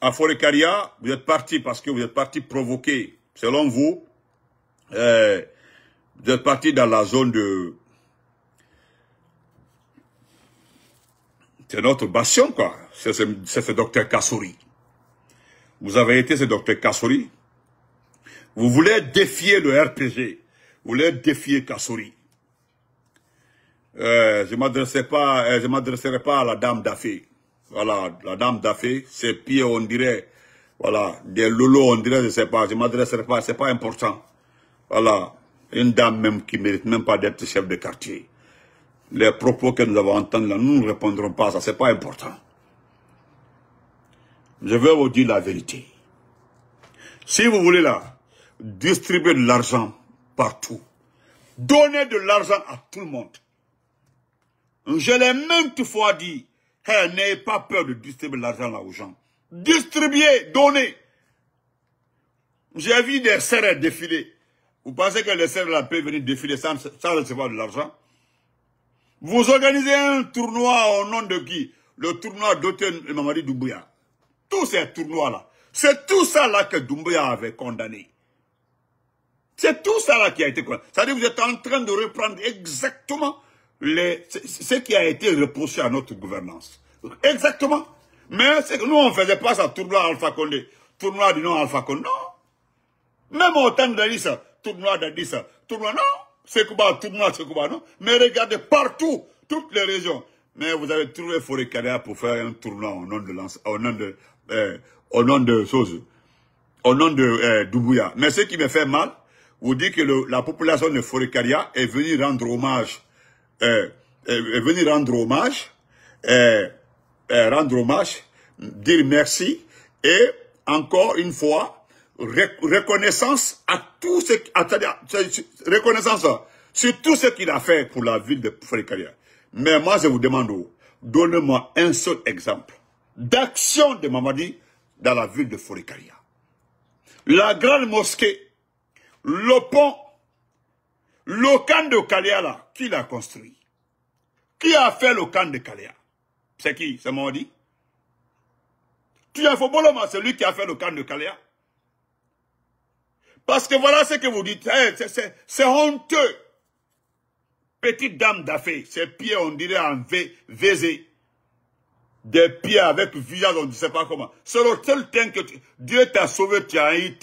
A: à Forecaria, vous êtes parti parce que vous êtes parti provoquer, selon vous, euh, vous êtes parti dans la zone de... C'est notre bastion, quoi. C'est ce, docteur Kassouri. Vous avez été ce docteur Kassouri. Vous voulez défier le RPG. Vous voulez défier Kassouri. Euh, je ne pas, euh, m'adresserai pas à la dame d'affaires. Voilà, la dame Daffé, ses pieds, on dirait, voilà, des loulous on dirait, je ne sais pas, je m'adresserai pas, c'est pas important. Voilà, une dame même qui ne mérite même pas d'être chef de quartier. Les propos que nous avons entendus là, nous ne répondrons pas à ça, ce n'est pas important. Je vais vous dire la vérité. Si vous voulez là, distribuer de l'argent partout, donner de l'argent à tout le monde. Je l'ai même toutefois dit, elle N'ayez pas peur de distribuer l'argent là aux gens. Distribuez, donnez. J'ai vu des serres défiler. Vous pensez que les serres peuvent venir défiler sans, recevoir de l'argent Vous organisez un tournoi au nom de qui Le tournoi et Mamadi Doumbouya. Tous ces tournois-là. C'est tout ça là que Doumbouya avait condamné. C'est tout ça là qui a été condamné. C'est-à-dire que vous êtes en train de reprendre exactement ce qui a été repoussé à notre gouvernance. Exactement. Mais nous, on ne faisait pas ça tournoi Alpha Condé, tournoi du nom Alpha Condé, non. Même au temps lisa tournoi d'Addis, tournoi non. Sekouba, tournoi Sekouba non. Mais regardez partout, toutes les régions. Mais vous avez trouvé Forécaria pour faire un tournoi au nom de lance, au nom de, eh, au nom de au nom de euh, Doumbouya. Mais ce qui me fait mal, vous dites que la population de Forécaria est venue rendre hommage euh, euh, euh, venir rendre hommage, euh, rendre hommage, dire merci et encore une fois, reconnaissance à tout ce, reconnaissance hein, sur tout ce qu'il a fait pour la ville de Frécaria. Mais moi, je vous demande, oh, donnez-moi un seul exemple d'action de Mamadi dans la ville de Foricaria. La grande mosquée, le pont le camp de Kalea là, qui l'a construit Qui a fait le camp de Kalea? C'est qui C'est Maudit. Tu as Foboloma, c'est lui qui a fait le camp de Kalea. Parce que voilà ce que vous dites. Eh, c'est honteux. Petite dame d'affaires, ses pieds, on dirait en v, VZ. Des pieds avec visage, on ne sait pas comment. C'est le seul temps que Dieu t'a sauvé, tu as eu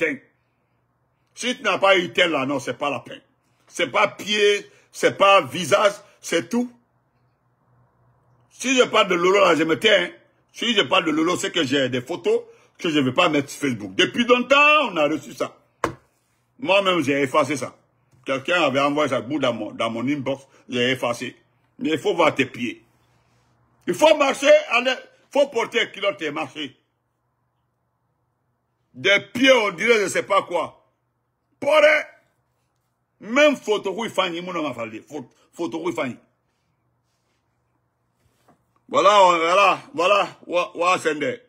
A: Si tu n'as pas eu tel là, non, c'est pas la peine c'est pas pied, c'est pas visage, c'est tout. Si je parle de Lolo, là, je me tiens. Hein. Si je parle de Lolo, c'est que j'ai des photos que je ne vais pas mettre sur Facebook. Depuis longtemps, on a reçu ça. Moi-même, j'ai effacé ça. Quelqu'un avait envoyé ça dans mon, inbox, j'ai effacé. Mais il faut voir tes pieds. Il faut marcher, il faut porter un kilote et marcher. Des pieds, on dirait je ne sais pas quoi. Porter même photo qui mon nom a fallu, Photo qui Voilà, Voilà, voilà, voilà, voilà, c'est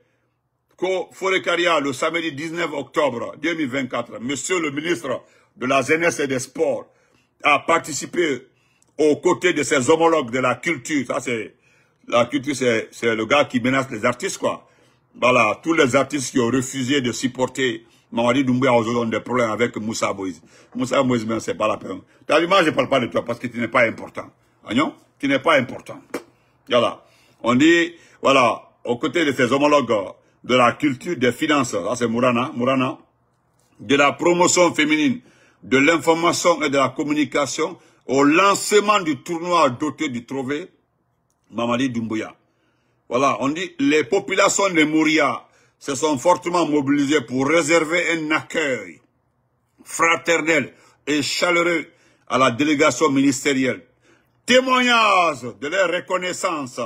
A: Ko pour le samedi 19 octobre 2024, monsieur le ministre de la Jeunesse et des Sports a participé aux côtés de ses homologues de la culture. Ça, c'est, la culture, c'est le gars qui menace les artistes, quoi. Voilà, tous les artistes qui ont refusé de supporter Mamadi Doumbouya aujourd'hui ont des problèmes avec Moussa Moïse. Moussa Moïse, mais c'est pas la peine. T'as dit, moi, je parle pas de toi parce que tu n'es pas important. Agnon, tu n'es pas important. Voilà. On dit, voilà, aux côtés de ses homologues de la culture des finances, là c'est Mourana, Mourana, de la promotion féminine, de l'information et de la communication, au lancement du tournoi doté du trophée Mamadi Doumbouya. Voilà, on dit les populations de Mouria se sont fortement mobilisés pour réserver un accueil fraternel et chaleureux à la délégation ministérielle. Témoignage de leur reconnaissance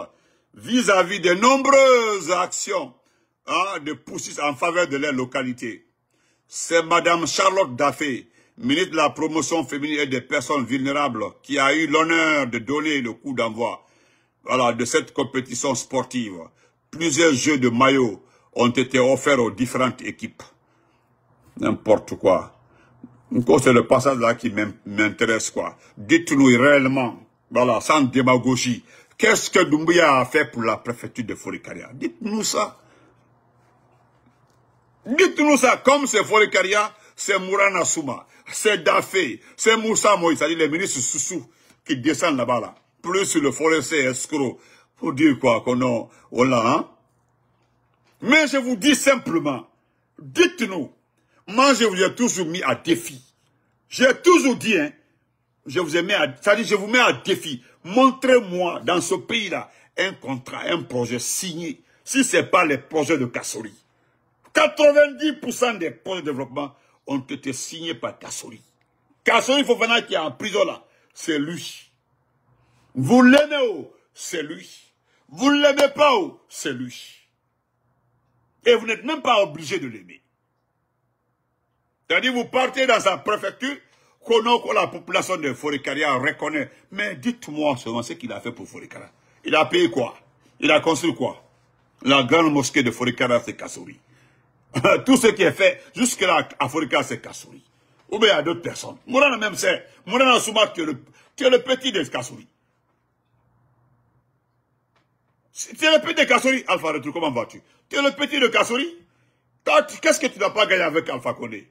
A: vis-à-vis de nombreuses actions hein, de poussées en faveur de leur localité. C'est Madame Charlotte Daffé, ministre de la promotion féminine et des personnes vulnérables, qui a eu l'honneur de donner le coup d'envoi voilà, de cette compétition sportive. Plusieurs jeux de maillots, ont été offerts aux différentes équipes. N'importe quoi. C'est le passage là qui m'intéresse quoi. Dites-nous réellement, voilà, sans démagogie, qu'est-ce que Doumbouya a fait pour la préfecture de Foricaria Dites-nous ça. Dites-nous ça, comme c'est Foricaria, c'est Mourana Souma, c'est Dafé, c'est Moussa Moïse, c'est-à-dire les ministres Soussou qui descendent là-bas là, plus le forestier escroc, pour dire quoi, qu'on on l'a, hein mais je vous dis simplement, dites-nous, moi je vous ai toujours mis à défi. J'ai toujours dit, hein, je vous ai mis à, ça dit, je vous mets à défi. Montrez-moi dans ce pays-là un contrat, un projet signé, si ce n'est pas les projets de Kassori. 90% des points de développement ont été signés par Kassori. faut Fofana qui est en prison là, c'est lui. Vous l'aimez où C'est lui. Vous ne l'aimez pas où C'est lui. Et vous n'êtes même pas obligé de l'aimer. C'est-à-dire, vous partez dans sa préfecture, qu'on que la population de Foricaria reconnaît. Mais dites-moi seulement ce qu'il a fait pour Foricaria. Il a payé quoi Il a construit quoi La grande mosquée de Foricaria, c'est Kassouri. Tout ce qui est fait jusque-là à Foricaria, c'est Kassouri. Ou bien à d'autres personnes. Mourana même c'est. Mourana Souma, tu es le, le petit de Kassouri es le petit de Kassori. Alpha Retour, comment vas-tu Tu es le petit de Kassori Qu'est-ce que tu n'as pas gagné avec Alpha Condé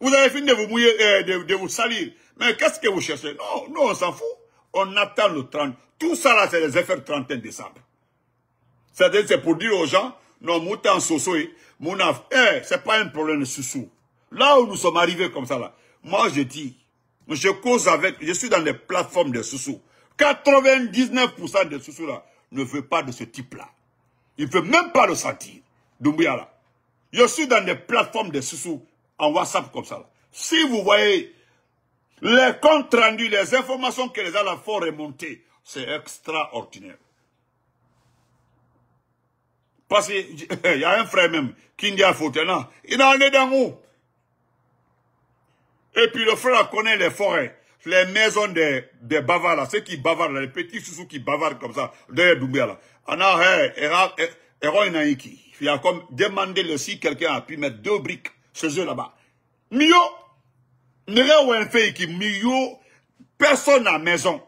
A: Vous avez fini de vous mouiller, euh, de, vous salir. Mais qu'est-ce que vous cherchez Non, nous, on s'en fout. On attend le 30. Tout ça, là, c'est les affaires 31 décembre. C'est-à-dire, c'est pour dire aux gens, non, Moutan Sosoé, Mounaf, eh, c'est pas un problème de sous Là où nous sommes arrivés comme ça, là, moi, je dis, je cause avec, je suis dans les plateformes de sous 99% des Soussous. là, ne veut pas de ce type-là. Il ne veut même pas le sentir. Je suis dans des plateformes de sous en WhatsApp comme ça. Si vous voyez les comptes rendus, les informations que les gens font remonter, c'est extraordinaire. Parce qu'il y a un frère même qui dit il en est dans où Et puis le frère connaît les forêts les maisons des, des bavards, ceux qui bavardent, les petits sous qui bavardent comme ça, derrière Doumbia, là. Ana, eh, eh, Il a comme demandé le si quelqu'un a pu mettre deux briques ce jeu là-bas. Mio, fait qui Mio, personne à maison.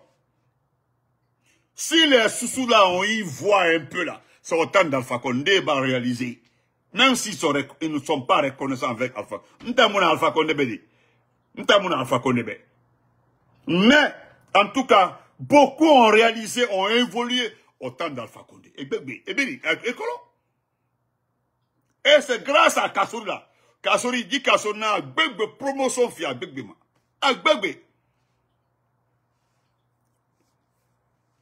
A: Si les sous là, on y voit un peu là, c'est autant d'Alpha Condé va réaliser. Même s'ils ils ne sont pas reconnaissants avec Alpha. Nous Alpha Condé, Nous Alpha Condé, mais, en tout cas, beaucoup ont réalisé, ont évolué au temps d'Alpha Condé. Et, eh eh eh et c'est grâce à Kassori là. Kassori dit Kassori a promotion fia Begbe.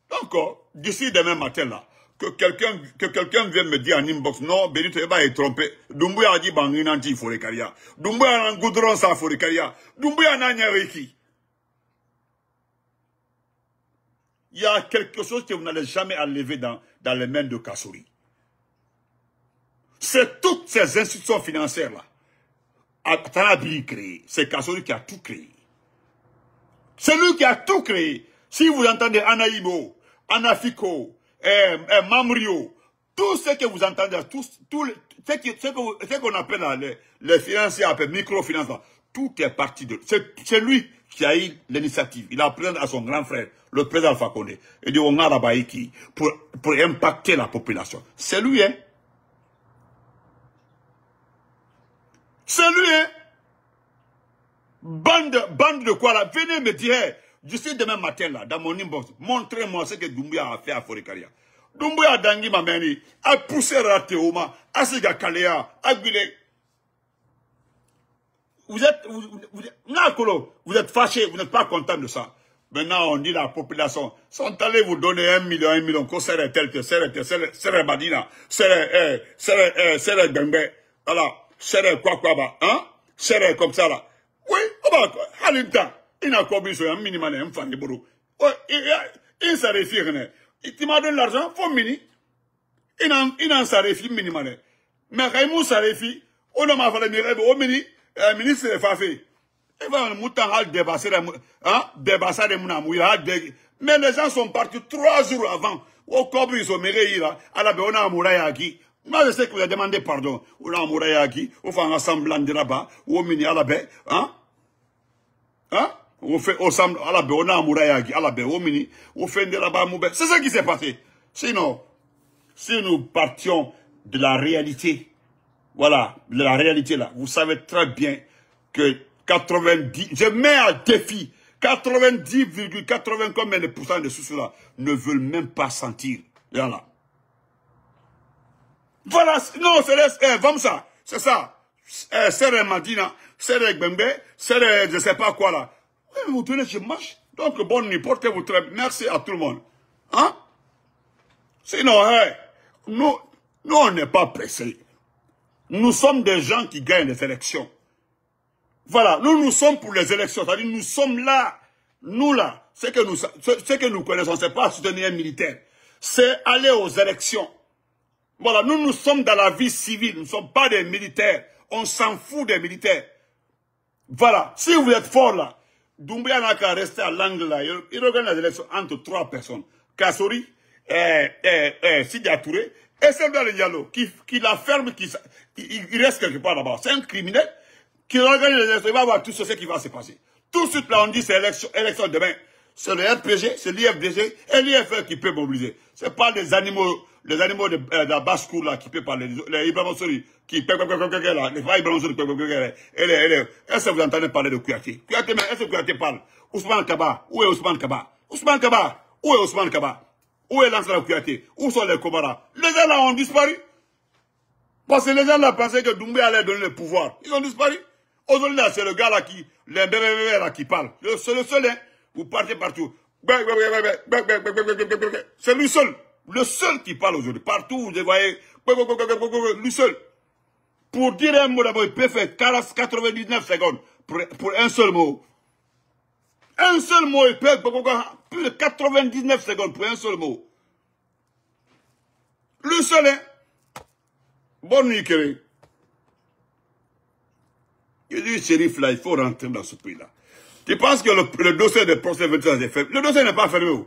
A: Donc, oh, d'ici demain matin là, que quelqu'un que vienne me dire en inbox, non, Benito va ben, est trompé. Dumbuya a dit bah, les Forekaria. Dumbuya a un goudron sa Forekaria. Dumbuya a rien réussi. il y a quelque chose que vous n'allez jamais enlever dans, dans les mains de Kassouri. C'est toutes ces institutions financières-là. Ah, créé. C'est Kassouri qui a tout créé. C'est lui qui a tout créé. Si vous entendez Anaïbo, Anafiko, eh, eh, Mamrio, tout ce que vous entendez, tout, ce qu'on appelle les les, les microfinances, tout est parti de... C'est lui qui a eu l'initiative. Il a appris à son grand frère, le président Fakonde, et dit on a pour, pour impacter la population. C'est lui, hein. C'est lui, hein. Bande, bande de quoi là Venez me dire, je suis demain matin là, dans mon inbox, montrez-moi ce que Doumbouya a fait à Forikaria. Doumbouya Dangi Mameni a poussé Rateoma, à Siga Kalea, à Guilé. Vous êtes, vous, vous, vous êtes fâché, vous n'êtes pas content de ça. Maintenant, on dit la population, sont allés vous donner un million, un million, qu'on serait tel que serait tel, serait Badina, serait, serait, eh, serait eh, Gengbe, voilà, serait quoi quoi bah, hein, serait comme ça là. Oui, on va, à l'intérieur, il n'a pas besoin un minimum, un fan de boulot. Oui, il s'est référé, hein. il m'a donné l'argent, faut mini, il n'a, il n'a s'est référé minimum. Mais quand il m'a s'est référé, on a m'a fait le miracle, eh, au mini, ministre est mais les gens sont partis trois jours avant. Au Kobu, ils ont À la on a Mourayaki. Moi, je sais que vous avez demandé pardon. On a Mourayaki. On fait un semblant de là-bas. On mini à la baie. Hein? Hein? On fait ensemble à la baie. On a Mourayaki. À la baie. On mini. On fait de là-bas. C'est ça qui s'est passé. Sinon, si nous partions de la réalité, voilà, de la réalité là, vous savez très bien que 90, je mets à défi 90,80 combien de pourcents de ceux-là ne veulent même pas sentir. Voilà. Voilà, non, c'est eh, ça, c'est ça. c'est eh, le Madina, c'est le Gbembe, c'est je sais pas quoi là. Vous tenez, je marche. Donc, bon, n'importe portez-vous très Merci à tout le monde. Hein? Sinon, eh, nous, nous, on n'est pas pressés. Nous sommes des gens qui gagnent les élections. Voilà, nous, nous sommes pour les élections. C'est-à-dire, nous sommes là. Nous, là. Ce que nous, ce, ce que nous connaissons, c'est pas soutenir un militaire. C'est aller aux élections. Voilà, nous, nous sommes dans la vie civile. Nous ne sommes pas des militaires. On s'en fout des militaires. Voilà, si vous êtes fort là, Doumbia n'a qu'à rester à l'angle là. Il regarde les élections entre trois personnes. Kassori, eh, eh, eh et celle de Diallo, qui, qui la ferme, qui, il reste quelque part là-bas. C'est un criminel qui regarde les élections, il va voir tout ce qui va se passer. Tout de suite, là, on dit c'est élection, élection demain. C'est le RPG, c'est l'IFDG et l'IFR qui peut mobiliser. Ce n'est pas les animaux, les animaux de, euh, la basse cour là qui peuvent parler, les Ibrahim qui peuvent là, les frères et est-ce que vous entendez parler de Kouyaté mais est-ce que Kouyaté parle Ousmane Kaba, où est Ousmane Kaba Ousmane Kaba, où est Ousmane Kaba Où est l'ancien Kouyaté Où sont les Komara Les gens là ont disparu. Parce que les gens là pensaient que Doumbé allait donner le pouvoir. Ils ont disparu. Aujourd'hui, c'est le gars là qui, parle. C'est le seul, Vous partez partout. C'est lui seul. Le seul qui parle aujourd'hui. Partout, vous voyez, lui seul. Pour dire un mot d'abord, il peut faire 99 secondes pour, un seul mot. Un seul mot, il peut plus de 99 secondes pour un seul mot. Le seul, hein. Bonne nuit, Kéré il dis, shérif, là, il faut rentrer dans ce pays-là. Tu penses que le, dossier de procès 23 est fermé Le dossier n'est pas fermé, où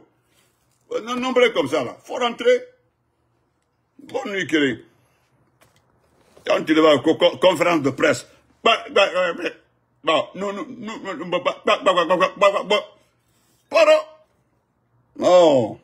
A: comme ça, là. faut rentrer. Bonne nuit, Kéré. Quand tu vas aux conférence de presse, non, non, non,